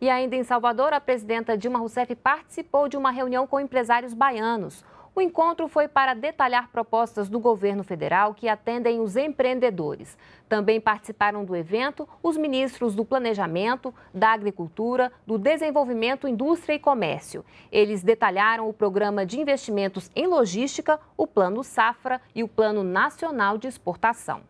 E ainda em Salvador, a presidenta Dilma Rousseff participou de uma reunião com empresários baianos. O encontro foi para detalhar propostas do governo federal que atendem os empreendedores. Também participaram do evento os ministros do Planejamento, da Agricultura, do Desenvolvimento, Indústria e Comércio. Eles detalharam o programa de investimentos em logística, o Plano Safra e o Plano Nacional de Exportação.